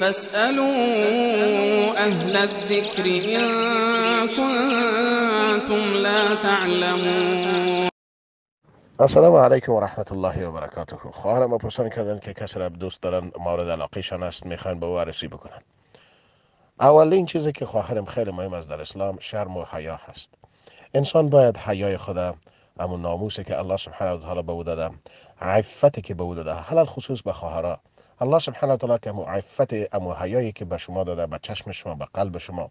فاسألوا أهل الذكر إن كنتم لا تعلمون السلام علیکم و رحمت الله و برکاته خواهرم پرسان کردن که کسی را دوست دارن مورد علاقه است میخوان به وارسی بکنن اولین چیزی که خواهرم خیلی مهم است در اسلام شرم و حیا هست انسان باید حیای خدا اما ناموسی که الله سبحانه و تعالی به او داده عفتی که به او داده حلال خصوص به خواهرها الله سبحانه و تعالی که معفت عفت امو حیایی که به شما داده به چشم شما به قلب شما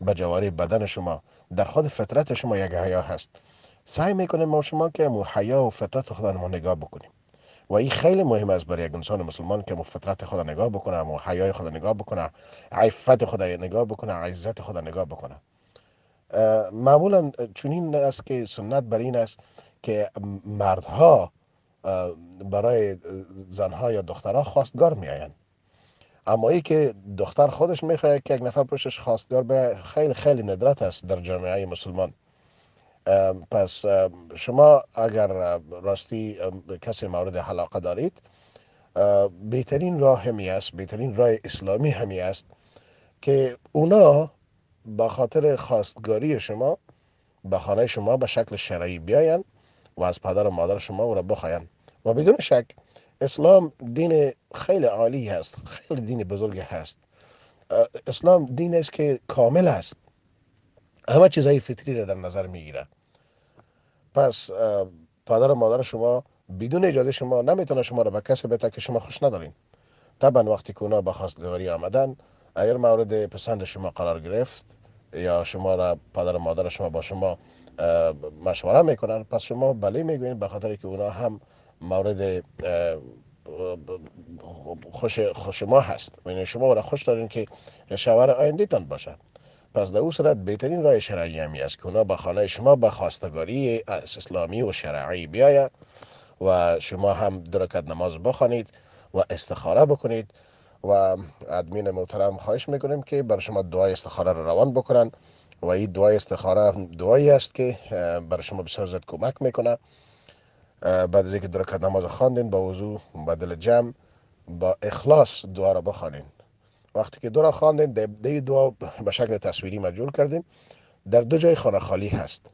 به جواری بدن شما در خود فطرت شما یک حیا هست سعی میکنیم ما شما که امو حیا و فطرت خدا رو نگاه بکنیم و این خیلی مهم است برای یک انسان مسلمان که مو فطرت خدا نگاه بکنه امو حیای خدا نگاه بکنه عفت خدا نگاه بکنه عزت خدا نگاه بکنه معمولا چنین است که سنت بر این است که مردها برای زنها یا دخترها خواستگار می آین. اما ای که دختر خودش خواهد که یک نفر پشتش خواستگار به خیلی خیلی ندرت است در جامعه مسلمان پس شما اگر راستی کسی مورد حلاقه دارید بهترین راه همی است بهترین راه اسلامی همی است که اونا به خاطر خواستگاری شما به خانه شما به شکل شرعی بیایند و از پدر و مادر شما او را بخواین و بدون شک اسلام دین خیلی عالی هست خیلی دین بزرگی هست اسلام دین است که کامل است همه چیزهای فطری را در نظر میگیره پس پدر و مادر شما بدون اجازه شما نمیتونه شما را به کسی بده که شما خوش ندارین طبعا وقتی که اونا به خواستگاری آمدن اگر مورد پسند شما قرار گرفت یا شما را پدر و مادر شما با شما مشوره میکنن پس شما بله میگوین به خاطر که اونا هم مورد خوش, شما ما هست یعنی شما را خوش دارین که شوهر تان باشه پس در او صورت بهترین رای شرعی همی است که اونا به خانه شما به خواستگاری اسلامی و شرعی بیاید و شما هم درکت نماز بخوانید و استخاره بکنید و ادمین محترم خواهش میکنیم که بر شما دعای استخاره رو روان بکنن و این دعای استخاره دعایی است که بر شما بسیار زیاد کمک میکنه بعد از اینکه درکت نماز خواندین با وضوع با دل جمع با اخلاص دعا را بخوانین وقتی که دعا را خواندین دی دعا به شکل تصویری مجول کردیم در دو جای خانه خالی هست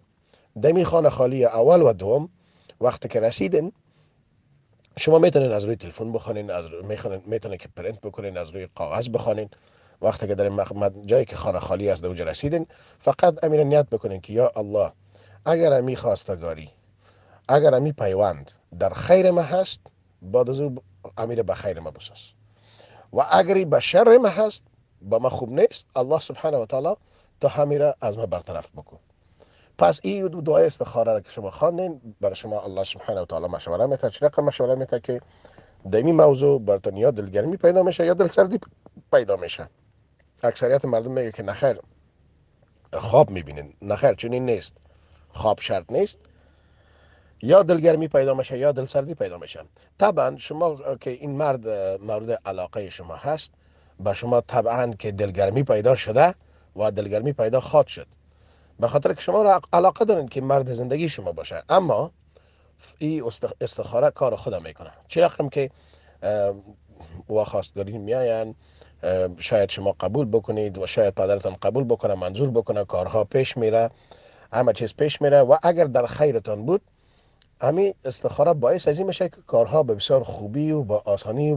دمی خانه خالی اول و دوم وقتی که رسیدین شما میتونین از روی تلفن بخونین از میتونه که پرینت بکنین از روی کاغذ بخوانین وقتی که در جایی که خانه خالی از اونجا رسیدین فقط امیر نیت بکنین که یا الله اگر امی خواستگاری اگر امی پیوند در خیر ما هست بعد از او امیر به خیر ما بساز و اگری به شر ما هست با ما خوب نیست الله سبحانه و تعالی تا همیره از ما برطرف بکن پس این دو دعای استخاره را که شما خواندین برای شما الله سبحانه و تعالی مشوره میده چه رقم مشوره که دمی موضوع برتون یا دلگرمی پیدا میشه یا دل سردی پیدا میشه اکثریت مردم میگه که نخیر خواب میبینین نخیر چنین نیست خواب شرط نیست یا دلگرمی پیدا میشه یا دلسردی پیدا میشه طبعا شما که این مرد مورد علاقه شما هست به شما طبعا که دلگرمی پیدا شده و دلگرمی پیدا خواد شد به خاطر که شما را علاقه دارین که مرد زندگی شما باشه اما این استخاره کار خودم میکنه چه رقم که و خواستگاری میاین شاید شما قبول بکنید و شاید پدرتان قبول بکنه منظور بکنه کارها پیش میره همه چیز پیش میره و اگر در خیرتان بود همین استخاره باعث از این میشه که کارها به بسیار خوبی و با آسانی و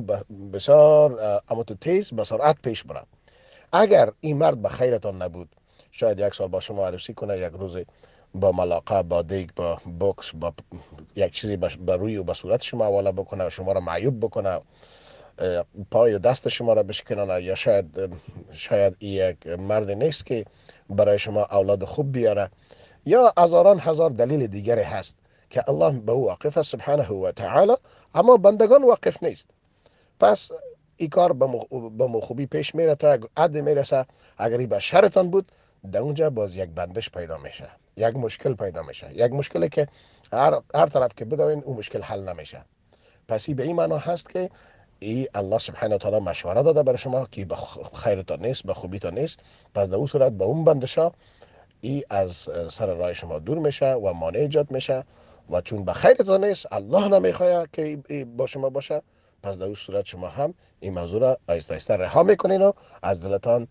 بسیار اموت تیز به سرعت پیش بره اگر این مرد به خیرتان نبود شاید یک سال با شما عروسی کنه یک روز با ملاقه با دیگ با بوکس با یک چیزی به روی و به صورت شما حواله بکنه شما را معیوب بکنه پای و دست شما را بشکنانه یا شاید شاید یک مرد نیست که برای شما اولاد خوب بیاره یا هزاران هزار دلیل دیگری هست که الله به او واقف است سبحانه و تعالی اما بندگان واقف نیست پس این کار به مخوبی پیش میره تا عد میرسه اگر به شرطان بود در اونجا باز یک بندش پیدا میشه یک مشکل پیدا میشه یک مشکلی که هر, هر طرف که بدوین اون مشکل حل نمیشه پس به این معنا هست که ای الله سبحانه و تعالی مشوره داده برای شما که به خیرتان نیست به خوبیتان نیست پس در اون صورت به اون بندشا ای از سر راه شما دور میشه و مانع ایجاد میشه و چون به خیرتان نیست الله نمیخواد که با شما باشه پس در اون صورت شما هم این موضوع را آیسته رها میکنین و از دلتان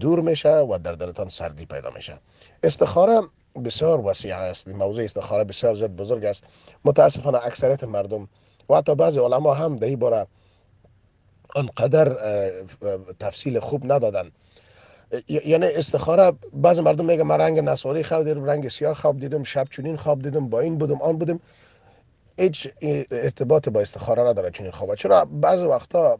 دور میشه و در دلتان سردی پیدا میشه استخاره بسیار وسیع است موضوع استخاره بسیار زیاد بزرگ است متاسفانه اکثریت مردم و حتی بعض علما هم دهی برای باره انقدر تفصیل خوب ندادن یعنی استخاره بعض مردم میگه من رنگ نسواری خواب دیدم رنگ سیاه خواب دیدم شب چونین خواب دیدم با این بودم آن بودم هیچ ارتباط با استخاره نداره چنین خواب چرا بعض وقتا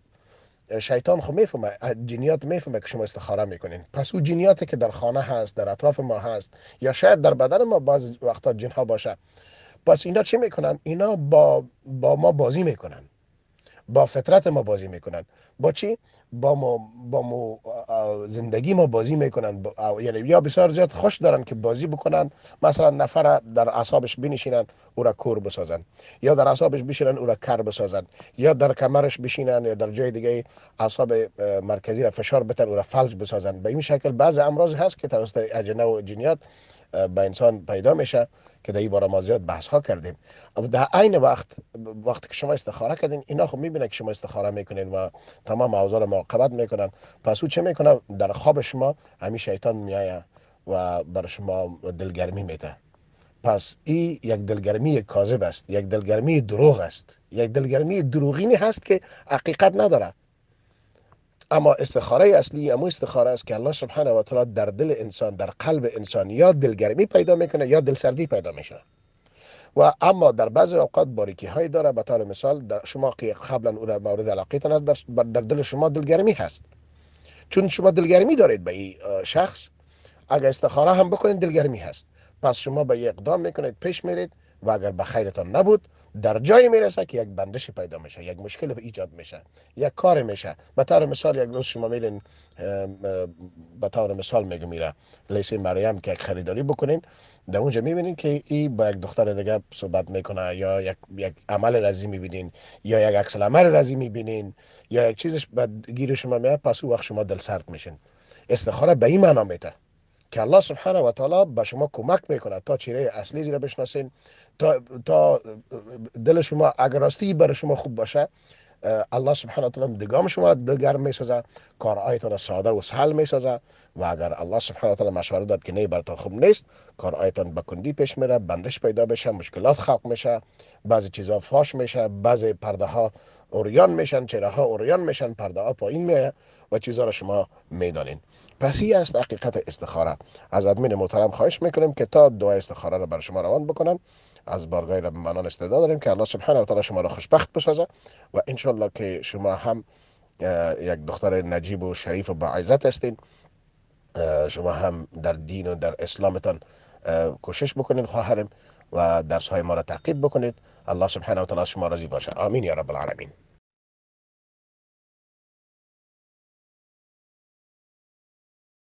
شیطان خو خب میفهمه جنیات میفهمه که شما استخاره میکنین پس او جنیاتی که در خانه هست در اطراف ما هست یا شاید در بدن ما بعض وقتا جنها باشه پس اینا چی میکنن اینا با با ما بازی میکنن با فطرت ما بازی میکنن با چی با ما با ما زندگی ما بازی میکنن یعنی یا بسیار زیاد خوش دارن که بازی بکنن مثلا نفر در اعصابش بنشینن او را کور بسازن یا در اعصابش بشینن او را کر بسازن یا در کمرش بشینن یا در جای دیگه اعصاب مرکزی را فشار بتن او را فلج بسازن به این شکل بعض امراض هست که توسط اجنه و جنیات به انسان پیدا میشه که در این باره ما زیاد بحث ها کردیم اما در عین وقت وقتی که شما استخاره کردین اینا خب میبینه که شما استخاره میکنین و تمام اوضاع رو مراقبت میکنن پس او چه میکنه در خواب شما همین شیطان میایه و بر شما دلگرمی میده پس ای یک دلگرمی کاذب است یک دلگرمی دروغ است یک دلگرمی دروغینی هست که حقیقت نداره اما استخاره اصلی اما استخاره است که الله سبحانه و تعالی در دل انسان در قلب انسان یا دلگرمی پیدا میکنه یا دلسردی پیدا میشه و اما در بعض اوقات باریکی های داره به طور مثال شما که قبلا او مورد علاقه است در, در دل شما دلگرمی هست چون شما دلگرمی دارید به این شخص اگر استخاره هم بکنید دلگرمی هست پس شما به اقدام میکنید پیش میرید و اگر به خیرتان نبود در جایی میرسه که یک بندش پیدا میشه یک مشکل ایجاد میشه یک کار میشه به طور مثال یک روز شما میرین به طور مثال میگه میره لیسه مریم که یک خریداری بکنین در اونجا میبینین که ای با یک دختر دیگه صحبت میکنه یا یک, یک عمل رزی میبینین یا یک عکس عمل رزی میبینین یا یک چیزش به گیر شما میاد پس او وقت شما دل سرد میشین استخاره به این معنا میته که الله سبحانه و تعالی به شما کمک میکنه تا چیره اصلی زیرا بشناسین تا, تا دل شما اگر راستی برای شما خوب باشه الله سبحانه و تعالی دگام شما را دلگرم میسازه کارهایتان ساده و سهل میسازه و اگر الله سبحانه و تعالی مشوره داد که نه براتان خوب نیست کارهایتان به کندی پیش میره بندش پیدا بشه مشکلات خلق میشه بعضی چیزها فاش میشه بعضی پرده ها اوریان میشن چراها اوریان میشن پرده ها پایین میه و چیزها را شما میدانین پس این است حقیقت استخاره از ادمین محترم خواهش میکنیم که تا دعای استخاره را بر شما روان بکنن از بارگاه رب منان استعداد داریم که الله سبحانه و تعالی شما را خوشبخت بسازه و انشالله که شما هم یک دختر نجیب و شریف و با عزت هستین شما هم در دین و در اسلامتان کوشش بکنین خواهرم و درس های ما را تعقیب بکنید الله سبحانه و تعالی شما راضی باشه آمین یا رب العالمین